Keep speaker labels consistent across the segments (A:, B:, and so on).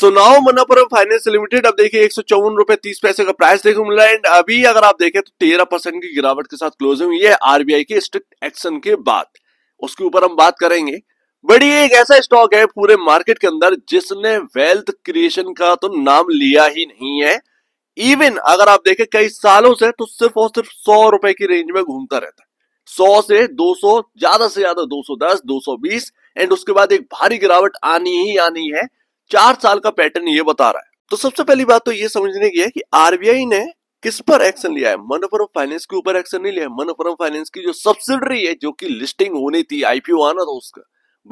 A: सो now Manappuram finance limited अब देखिए एक सौ चौवन रुपए तीस पैसे का प्राइस देखने मिला एंड अभी अगर आप देखें तो तेरह परसेंट की गिरावट के साथ क्लोजिंग हुई है आरबीआई के स्ट्रिक्ट एक्शन के बाद उसके ऊपर हम बात करेंगे बड़ी एक ऐसा स्टॉक है पूरे मार्केट के अंदर जिसने वेल्थ क्रिएशन का तो नाम लिया ही नहीं है इवन अगर आप देखें कई सालों से तो सिर्फ और सिर्फ सौ रुपए की रेंज में घूमता रहता है सौ से सौ ज्यादा से ज्यादा सौ बीस एंड उसके बाद एक भारी गिरावट आनी ही आनी है चार साल का पैटर्न ये बता रहा है तो सबसे पहली बात तो ये समझने की है कि आरबीआई ने किस पर एक्शन लिया है मनोपरम फाइनेंस के ऊपर एक्शन नहीं लिया है मनोपरम फाइनेंस की जो सब्सिडरी है जो कि लिस्टिंग होनी थी आईपीओ आना था उसका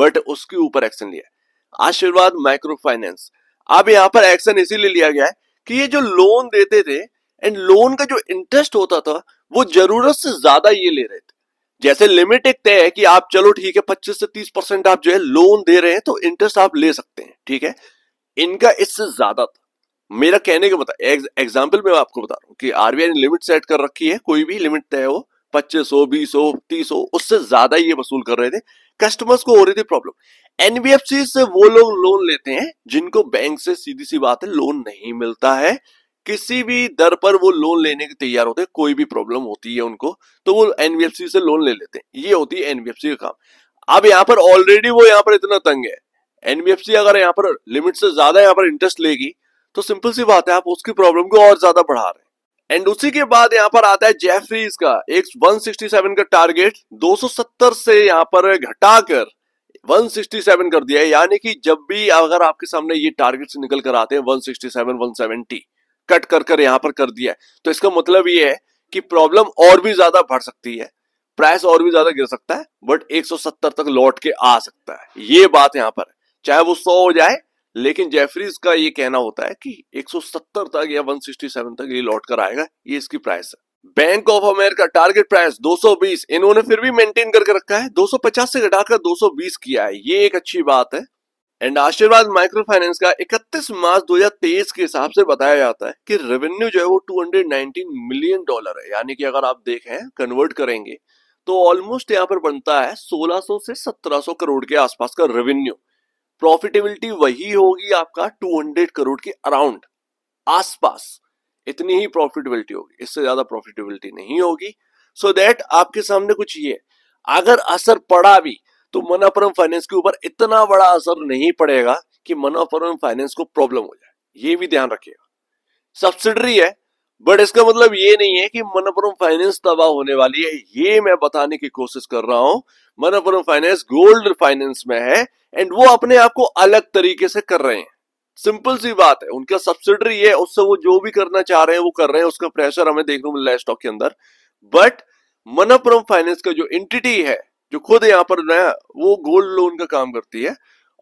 A: बट उसके ऊपर एक्शन लिया है आशीर्वाद माइक्रो फाइनेंस अब यहाँ पर एक्शन इसीलिए लिया गया है कि ये जो लोन देते थे एंड लोन का जो इंटरेस्ट होता था वो जरूरत से ज्यादा ये ले रहे थे जैसे लिमिट एक तय है कि आप चलो ठीक है 25 से 30 परसेंट आप जो है लोन दे रहे हैं तो इंटरेस्ट आप ले सकते हैं ठीक है इनका इससे ज्यादा मेरा कहने का बता मतलब, एग्जाम्पल मैं आपको बता रहा हूँ कि आरबीआई ने लिमिट सेट कर रखी है कोई भी लिमिट तय हो पच्चीस हो बीस हो तीस हो उससे ज्यादा ये वसूल कर रहे थे कस्टमर्स को हो रही थी प्रॉब्लम एनबीएफसी से वो लोग लोन लेते हैं जिनको बैंक से सीधी सी बात है लोन नहीं मिलता है किसी भी दर पर वो लोन लेने के तैयार होते हैं कोई भी प्रॉब्लम होती है उनको तो वो एनबीएफसी से लोन ले लेते हैं ये होती है एनबीएफसी का काम अब यहाँ पर ऑलरेडी वो यहाँ पर इतना तंग है एनबीएफसी अगर यहाँ पर लिमिट से ज्यादा यहाँ पर इंटरेस्ट लेगी तो सिंपल सी बात है आप उसकी प्रॉब्लम को और ज्यादा बढ़ा रहे हैं एंड उसी के बाद यहाँ पर आता है जेफरीज का एक वन का टारगेट दो से यहाँ पर घटाकर 167 कर दिया है यानी कि जब भी अगर आपके सामने ये टारगेट्स निकल कर आते हैं 167 170 कट कर कर यहाँ पर कर दिया है तो इसका मतलब ये है कि प्रॉब्लम और भी ज्यादा बढ़ सकती है प्राइस और भी ज्यादा गिर सकता है बट 170 तक लौट के आ सकता है ये बात यहाँ पर चाहे वो 100 हो जाए लेकिन जेफरीज का ये कहना होता है कि 170 तक या 167 तक ये लौट कर आएगा ये इसकी प्राइस है Bank of America target price 220 इन्होंने फिर भी मेंटेन करके रखा है 250 से घटाकर 220 किया है ये एक अच्छी बात है एंड आशीर्वाद माइक्रो फाइनेंस का 31 मार्च 2023 के हिसाब से बताया जाता है कि रेवेन्यू जो है वो 219 मिलियन डॉलर है यानी कि अगर आप देखें कन्वर्ट करेंगे तो ऑलमोस्ट यहाँ पर बनता है 1600 से 1700 करोड़ के आसपास का रेवेन्यू प्रॉफिटेबिलिटी वही होगी आपका 200 करोड़ के अराउंड आसपास इतनी ही प्रॉफिटेबिलिटी होगी इससे ज्यादा प्रॉफिटेबिलिटी नहीं होगी सो so दैट आपके सामने कुछ ये अगर असर पड़ा भी तो मनापरम फाइनेंस के ऊपर इतना बड़ा असर नहीं पड़ेगा कि मनापरम फाइनेंस को प्रॉब्लम हो जाए ये भी ध्यान रखिएगा सब्सिडरी है बट इसका मतलब ये नहीं है कि मनपुरम फाइनेंस तबाह होने वाली है ये मैं बताने की कोशिश कर रहा हूं मनपुरम फाइनेंस गोल्ड फाइनेंस में है एंड वो अपने आप को अलग तरीके से कर रहे हैं सिंपल सी बात है उनका सब्सिडरी है उससे वो जो भी करना चाह रहे हैं वो कर रहे हैं उसका प्रेशर हमें देखने को मिल रहा है स्टॉक के अंदर बट मनपुरम फाइनेंस का जो एंटिटी है जो खुद यहाँ पर नया वो गोल्ड लोन का काम करती है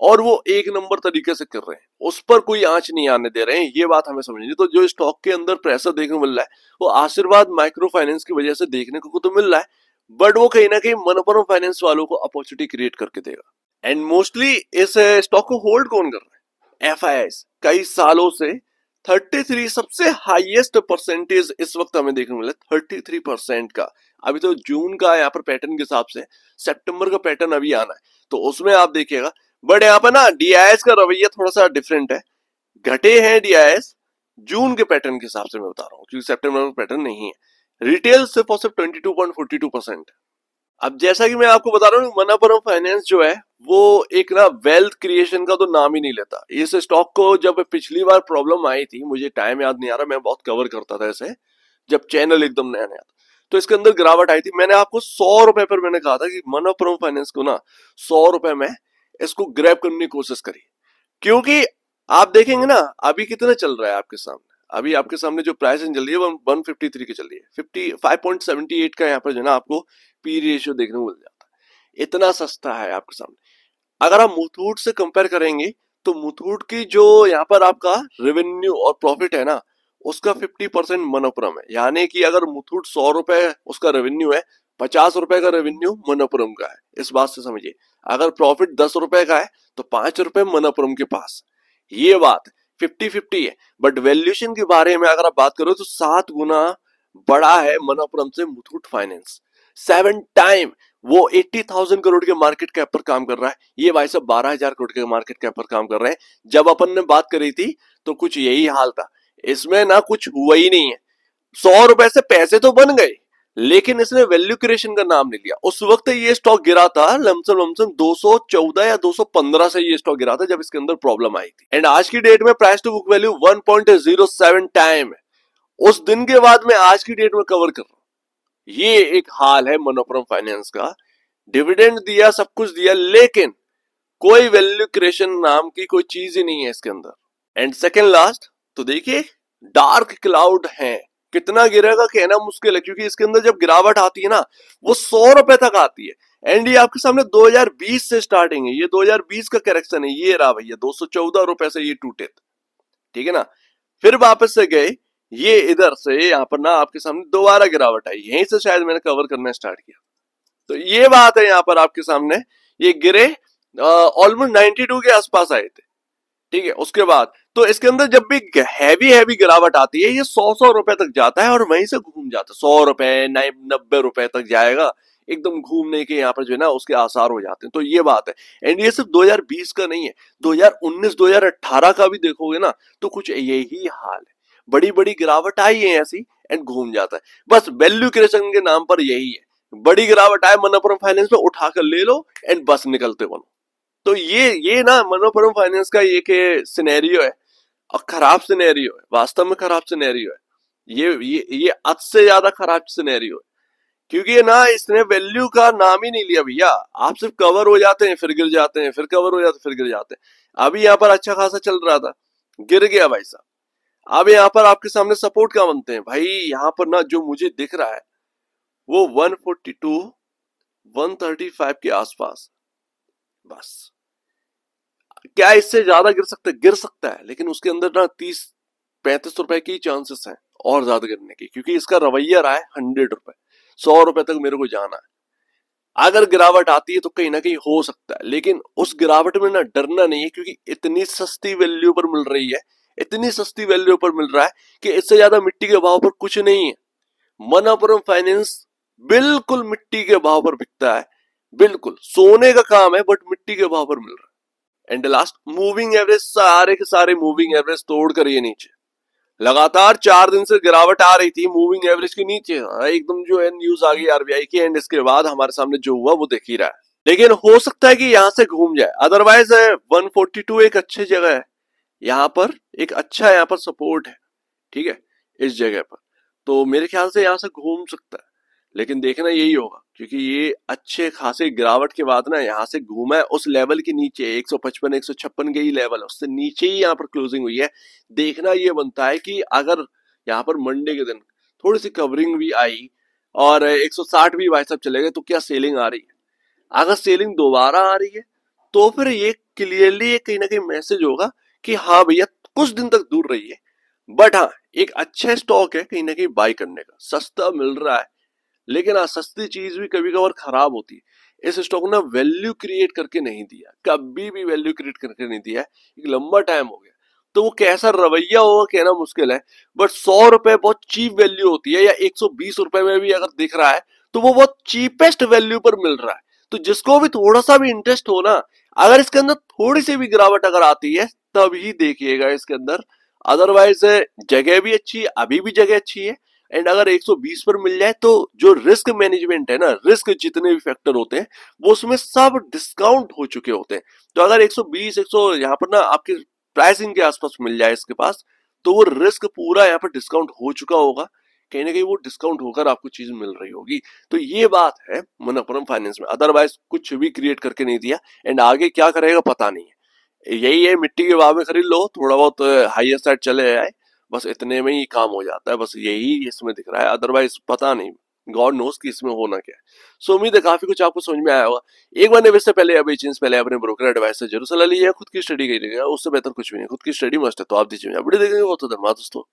A: और वो एक नंबर तरीके से कर रहे हैं उस पर कोई आंच नहीं आने दे रहे हैं ये बात हमें समझनी तो जो स्टॉक के अंदर प्रेशर देखने मिल रहा है वो आशीर्वाद माइक्रो फाइनेंस की वजह से देखने को तो मिल रहा है बट वो कहीं ना कहीं मनोपरम फाइनेंस वालों को अपॉर्चुनिटी क्रिएट करके देगा एंड मोस्टली इस स्टॉक को होल्ड कौन कर रहे हैं एफ कई सालों से 33 सबसे हाईएस्ट परसेंटेज इस वक्त हमें देखने मिला 33 परसेंट का अभी तो जून का यहाँ पर पैटर्न के हिसाब से सितंबर का पैटर्न अभी आना है तो उसमें आप देखिएगा बट यहाँ पर ना डीआईएस का रवैया थोड़ा सा डिफरेंट है घटे हैं डीआईएस जून के पैटर्न के हिसाब से मैं बता रहा हूँ क्योंकि सेप्टेम्बर का पैटर्न नहीं है रिटेल सिर्फ और सिर्फ twenty two point forty two percent अब जैसा कि मैं आपको बता रहा हूँ मनापुरम फाइनेंस जो है वो एक ना वेल्थ क्रिएशन का तो नाम ही नहीं लेता इस स्टॉक को जब पिछली बार प्रॉब्लम आई थी मुझे टाइम याद नहीं आ रहा मैं बहुत कवर करता था इसे जब चैनल एकदम नया नया तो इसके अंदर गिरावट आई थी मैंने आपको सौ रुपए पर मैंने कहा था कि मनापुरम फाइनेंस को ना सौ रुपए में इसको ग्रैप करने की कोशिश करी क्योंकि आप देखेंगे ना अभी कितना चल रहा है आपके सामने अभी आपके सामने जो प्राइस चल रही है वन फिफ्टी थ्री की चल रही है fifty five point seventy eight का यहाँ पर जो है ना आपको पी रेशियो देखने को मिल जाता है इतना सस्ता है आपके सामने अगर आप मुथूट से कंपेयर करेंगे तो मुथूट की जो यहाँ पर आपका रेवेन्यू और प्रॉफिट है ना उसका फिफ्टी परसेंट मनोपुरम है यानी कि अगर मुथूट सौ रुपए उसका रेवेन्यू है पचास रुपए का रेवेन्यू मनोपुरम का है इस बात से समझिए अगर प्रॉफिट दस रुपए का है तो पांच रुपए मनोपुरम के पास ये बात है फिफ्टी फिफ्टी है बट वैल्यूशन के बारे में अगर आप बात करो तो सात गुना बड़ा है मनापुरम से मुथूट फाइनेंस सेवन टाइम वो एट्टी थाउजेंड करोड़ के मार्केट कैप पर काम कर रहा है ये भाई साहब बारह हजार करोड़ के मार्केट कैप पर काम कर रहे हैं जब अपन ने बात करी थी तो कुछ यही हाल था इसमें ना कुछ हुआ ही नहीं है सौ रुपए से पैसे तो बन गए लेकिन इसने वैल्यू क्रिएशन का नाम नहीं लिया उस वक्त ये स्टॉक गिरा था लमसम लमसम 214 या 215 से ये स्टॉक गिरा था जब इसके अंदर प्रॉब्लम आई थी एंड आज की डेट में price to book value 1.07 time है उस दिन के बाद में आज की डेट में कवर कर रहा हूं ये एक हाल है मनोपरम फाइनेंस का डिविडेंड दिया सब कुछ दिया लेकिन कोई वैल्यू क्रिएशन नाम की कोई चीज ही नहीं है इसके अंदर एंड सेकेंड लास्ट तो देखिए डार्क क्लाउड है कितना गिरेगा कहना मुश्किल है क्योंकि इसके अंदर जब गिरावट आती है ना वो सौ रुपए तक आती है एंड ये आपके सामने 2020 से स्टार्टिंग है ये 2020 का करेक्शन है ये रहा भैया दो सौ रुपए से ये टूटे ठीक है ना फिर वापस से गए ये इधर से यहाँ पर ना आपके सामने दोबारा गिरावट आई यहीं से शायद मैंने कवर करना स्टार्ट किया तो ये बात है यहाँ पर आपके सामने ये गिरे ऑलमोस्ट 92 के आसपास आए थे ठीक है उसके बाद तो इसके अंदर जब भी हैवी हैवी गिरावट आती है ये सौ सौ रुपए तक जाता है और वहीं से घूम जाता है सौ रुपए नब्बे रुपए तक जाएगा एकदम घूमने के यहाँ पर जो है ना उसके आसार हो जाते हैं तो ये बात है एंड ये सिर्फ 2020 का नहीं है 2019 2018 का भी देखोगे ना तो कुछ यही हाल है बड़ी बड़ी गिरावट आई है ऐसी एंड घूम जाता है बस वैल्यू क्रिएशन के नाम पर यही है बड़ी गिरावट आए मनोपुरम फाइनेंस में उठाकर ले लो एंड बस निकलते बनो तो ये ये ना मनोपुरम फाइनेंस का ये के सिनेरियो है और खराब सिनेरियो है वास्तव में खराब सिनेरियो है ये ये ये हद से ज्यादा खराब सिनेरियो है क्योंकि ये ना इसने वैल्यू का नाम ही नहीं लिया भैया आप सिर्फ कवर हो जाते हैं फिर गिर जाते हैं फिर कवर हो जाते फिर गिर जाते हैं अभी यहाँ पर अच्छा खासा चल रहा था गिर गया भाई साहब अब यहाँ पर आपके सामने सपोर्ट क्या बनते हैं भाई यहाँ पर ना जो मुझे दिख रहा है वो 142, 135 के आसपास बस क्या इससे ज्यादा गिर सकता है गिर सकता है लेकिन उसके अंदर ना तीस पैंतीस रुपए की चांसेस है और ज्यादा गिरने की क्योंकि इसका रवैया रहा है हंड्रेड रुपए सौ रुपए तक मेरे को जाना है अगर गिरावट आती है तो कहीं ना कहीं हो सकता है लेकिन उस गिरावट में ना डरना नहीं है क्योंकि इतनी सस्ती वैल्यू पर मिल रही है इतनी सस्ती वैल्यू पर मिल रहा है कि इससे ज्यादा मिट्टी के भाव पर कुछ नहीं है मनापुरम फाइनेंस बिल्कुल मिट्टी के भाव पर बिकता है बिल्कुल सोने का काम है बट मिट्टी के भाव पर मिल रहा है एंड लास्ट मूविंग एवरेज सारे के सारे मूविंग एवरेज तोड़ कर ये नीचे लगातार चार दिन से गिरावट आ रही थी मूविंग एवरेज के नीचे हाँ, एकदम जो है न्यूज आ गई आरबीआई की एंड इसके बाद हमारे सामने जो हुआ वो देख ही रहा है लेकिन हो सकता है कि यहाँ से घूम जाए अदरवाइज 142 एक अच्छी जगह है यहाँ पर एक अच्छा यहाँ पर सपोर्ट है ठीक है इस जगह पर तो मेरे ख्याल से यहाँ से घूम सकता है लेकिन देखना यही होगा क्योंकि ये अच्छे खासे गिरावट के बाद ना यहाँ से घूमा है उस लेवल के नीचे 155 156 के ही लेवल है उससे नीचे ही यहाँ पर क्लोजिंग हुई है देखना ये बनता है कि अगर यहाँ पर मंडे के दिन थोड़ी सी कवरिंग भी आई और 160 भी भाई साहब चले गए तो क्या सेलिंग आ रही है अगर सेलिंग दोबारा आ रही है तो फिर ये क्लियरली कहीं ना कहीं मैसेज होगा कि हाँ भैया कुछ दिन तक दूर है बट हाँ एक अच्छा स्टॉक है कहीं ना कहीं बाई करने का सस्ता मिल रहा है लेकिन सस्ती चीज भी कभी कभार खराब होती है इस स्टॉक ने वैल्यू क्रिएट करके नहीं दिया कभी भी वैल्यू क्रिएट करके नहीं दिया एक लंबा टाइम हो गया तो वो कैसा रवैया होगा कहना मुश्किल है बट सौ रुपए बहुत चीप वैल्यू होती है या एक सौ बीस रुपए में भी अगर दिख रहा है तो वो बहुत चीपेस्ट वैल्यू पर मिल रहा है तो जिसको भी थोड़ा सा भी इंटरेस्ट हो ना अगर इसके अंदर थोड़ी सी भी गिरावट अगर आती है तब ही देखिएगा इसके अंदर अदरवाइज जगह भी अच्छी है अभी भी जगह अच्छी है एंड अगर 120 पर मिल जाए तो जो रिस्क मैनेजमेंट है ना रिस्क जितने भी फैक्टर होते हैं वो उसमें सब डिस्काउंट हो चुके होते हैं तो अगर 120 100 यहाँ पर ना आपके प्राइसिंग के आसपास मिल जाए इसके पास तो वो रिस्क पूरा यहाँ पर डिस्काउंट हो चुका होगा कहीं ना कहीं वो डिस्काउंट होकर आपको चीज मिल रही होगी तो ये बात है मनपुरम फाइनेंस में अदरवाइज कुछ भी क्रिएट करके नहीं दिया एंड आगे क्या करेगा पता नहीं है यही है मिट्टी के भाव में खरीद लो थोड़ा बहुत हाइएस्ट साइड चले जाए बस इतने में ही काम हो जाता है बस यही इसमें दिख रहा है अदरवाइज पता नहीं गॉड नोस कि इसमें होना क्या है सो उम्मीद है काफी कुछ आपको समझ में आया होगा एक बार निवेश से पहले अभी चीज पहले अपने ब्रोकर एडवाइस से जरूर सलाह लीजिए खुद की स्टडी करिएगा उससे बेहतर कुछ भी नहीं खुद की स्टडी मस्त है तो आप दीजिए वीडियो देखेंगे बहुत तो धन्यवाद दोस्तों